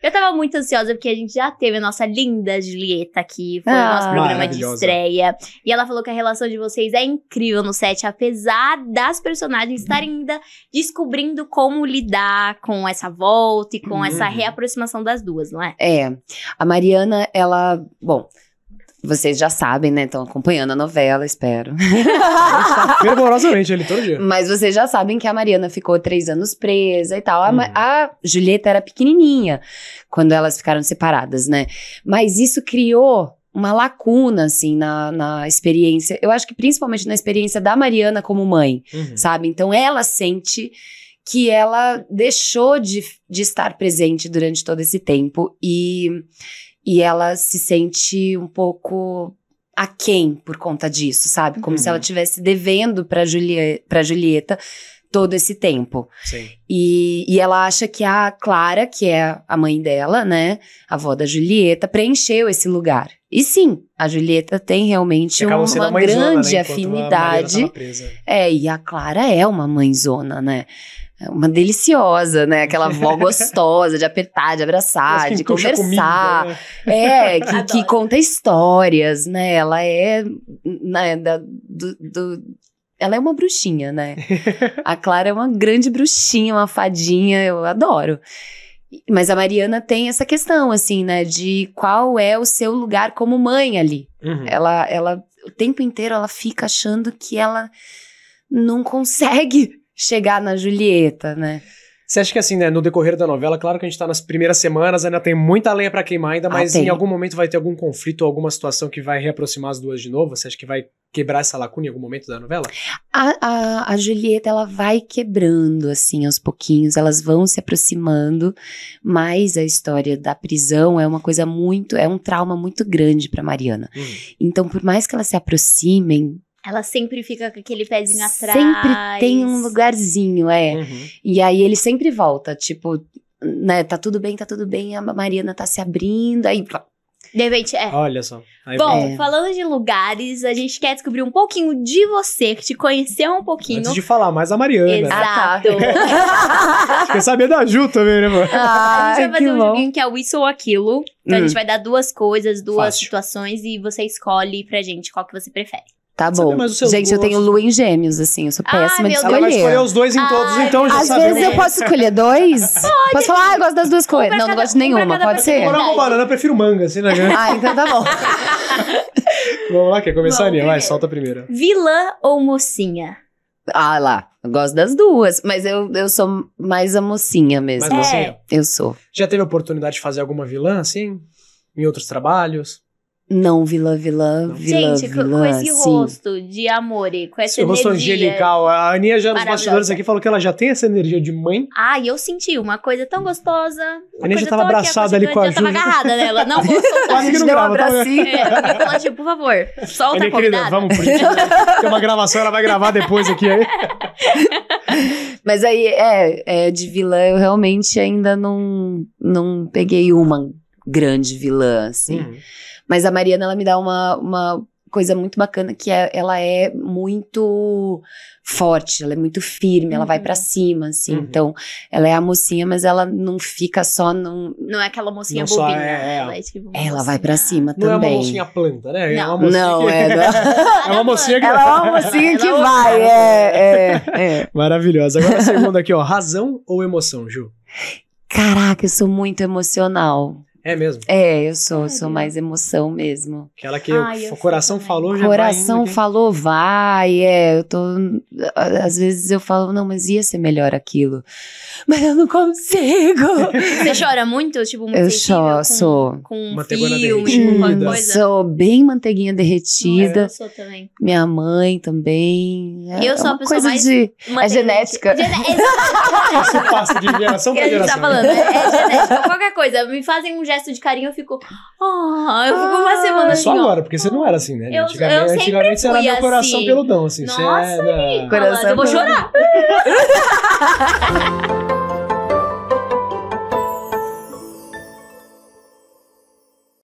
Eu tava muito ansiosa porque a gente já teve a nossa linda Julieta aqui, foi ah, o nosso ah, programa de estreia. E ela falou que a relação de vocês é incrível no set, apesar das personagens uhum. estarem uhum. ainda descobrindo como lidar com essa volta e com uhum. essa reaproximação das duas, não é? É. A Mariana, ela, bom, vocês já sabem, né? Estão acompanhando a novela, espero. Fervorosamente, ele todo dia. Mas vocês já sabem que a Mariana ficou três anos presa e tal. A, uhum. a Julieta era pequenininha quando elas ficaram separadas, né? Mas isso criou uma lacuna, assim, na, na experiência. Eu acho que principalmente na experiência da Mariana como mãe, uhum. sabe? Então ela sente que ela deixou de, de estar presente durante todo esse tempo e e ela se sente um pouco a quem por conta disso, sabe? Como uhum. se ela uhum. tivesse devendo para para Julieta todo esse tempo. Sim. E, e ela acha que a Clara, que é a mãe dela, né, a avó da Julieta, preencheu esse lugar. E sim, a Julieta tem realmente uma, uma mãezona, né, grande né? afinidade. É, e a Clara é uma mãezona, né? É uma deliciosa, né? Aquela avó gostosa de apertar, de abraçar, de conversar. Comida, né? É, que, que, conta histórias, né? Ela é né, da, do, do, ela é uma bruxinha, né? A Clara é uma grande bruxinha, uma fadinha, eu adoro. Mas a Mariana tem essa questão, assim, né? De qual é o seu lugar como mãe ali. Uhum. Ela, ela, o tempo inteiro, ela fica achando que ela não consegue chegar na Julieta, né? Você acha que assim, né, no decorrer da novela, claro que a gente tá nas primeiras semanas, ainda tem muita lenha para queimar ainda, ah, mas ah, em algum momento vai ter algum conflito, alguma situação que vai reaproximar as duas de novo? Você acha que vai quebrar essa lacuna em algum momento da novela? A, a, a Julieta, ela vai quebrando, assim, aos pouquinhos, elas vão se aproximando, mas a história da prisão é uma coisa muito, é um trauma muito grande para Mariana. Hum. Então, por mais que elas se aproximem, ela sempre fica com aquele pezinho atrás. Sempre tem um lugarzinho, é. Uhum. E aí ele sempre volta, tipo, né, tá tudo bem, tá tudo bem, a Mariana tá se abrindo, aí de repente, é. Olha só. Aí Bom, é. falando de lugares, a gente quer descobrir um pouquinho de você, te conhecer um pouquinho. Antes de falar mais a Mariana. Exato. Ah, tá. quer saber da Ju também, né, mano? Ah, a gente vai fazer um bom. joguinho que é o isso ou aquilo. Então hum. a gente hum. vai dar duas coisas, duas Fácil. situações e você escolhe pra gente qual que você prefere. Tá bom. Gente, eu tenho lua em gêmeos, assim, eu sou péssima Ai, de escolher. Ela vai escolher os dois em todos, então já Às vezes eu posso escolher dois? Pode. Posso falar, ah, eu gosto das duas coisas. Não, não gosto de nenhuma, pode ser? Eu morango ou banana, eu prefiro manga, assim, né? ah, então tá bom. Vamos lá, quer começar, Aninha? Vai, solta a primeira. Vilã ou mocinha? Ah lá, eu gosto das duas, mas eu, eu sou mais a mocinha mesmo. Mais é. mocinha? Eu sou. Já teve oportunidade de fazer alguma vilã, assim? Em outros trabalhos? Não, vilã, vilã, vilã. Gente, vilã, com esse sim. rosto de amor e com essa esse energia. rosto angelical. A Aninha já nos bastidores aqui falou que ela já tem essa energia de mãe. Ah, e eu senti uma coisa tão gostosa. A Aninha já tava abraçada ali com a Júlia. Eu tava agarrada nela. Não, vou soltar. Quase que não grava. Tá é, falou, tipo, por favor, solta Aninha, a Aninha Querida, vamos por isso. Né? Tem uma gravação, ela vai gravar depois aqui. Aí. Mas aí, é, é, de vilã eu realmente ainda não, não peguei uma grande vilã, assim. Hum. Mas a Mariana, ela me dá uma, uma coisa muito bacana que é, ela é muito forte, ela é muito firme, ela uhum. vai para cima, assim. Uhum. Então, ela é a mocinha, mas ela não fica só num. Não é aquela mocinha não bobinha. É, é, ela, é tipo ela vai para cima não também. Não é uma mocinha planta, né? É não, é uma mocinha, não, que... é, não. é uma mocinha que Ela é uma mocinha é que vai, é, é. Maravilhosa. Agora a segunda aqui, ó. Razão ou emoção, Ju? Caraca, eu sou muito emocional. É mesmo? É, eu sou, é. sou mais emoção mesmo. Aquela que Ai, o coração falou já Coração vai né? falou, vai, é, eu tô... Às vezes eu falo, não, mas ia ser melhor aquilo. Mas eu não consigo. Você chora muito? Tipo, muito Eu choro, sou. Com manteiguinha derretida. sou bem manteiguinha derretida. eu sou também. Minha mãe também. É eu sou é a pessoa mais... De, é genética. Gene... Isso passa de geração pra tá geração. Tá falando, é, é genética. Qualquer coisa, me fazem um gesto gesto de carinho, eu fico. Oh, eu fico uma ah, semana é assim. Só ó. agora, porque você não era assim, né? Eu, antigamente, eu antigamente você era meu coração assim. peludão, assim. Nossa, você era... Nicolas, eu vou chorar.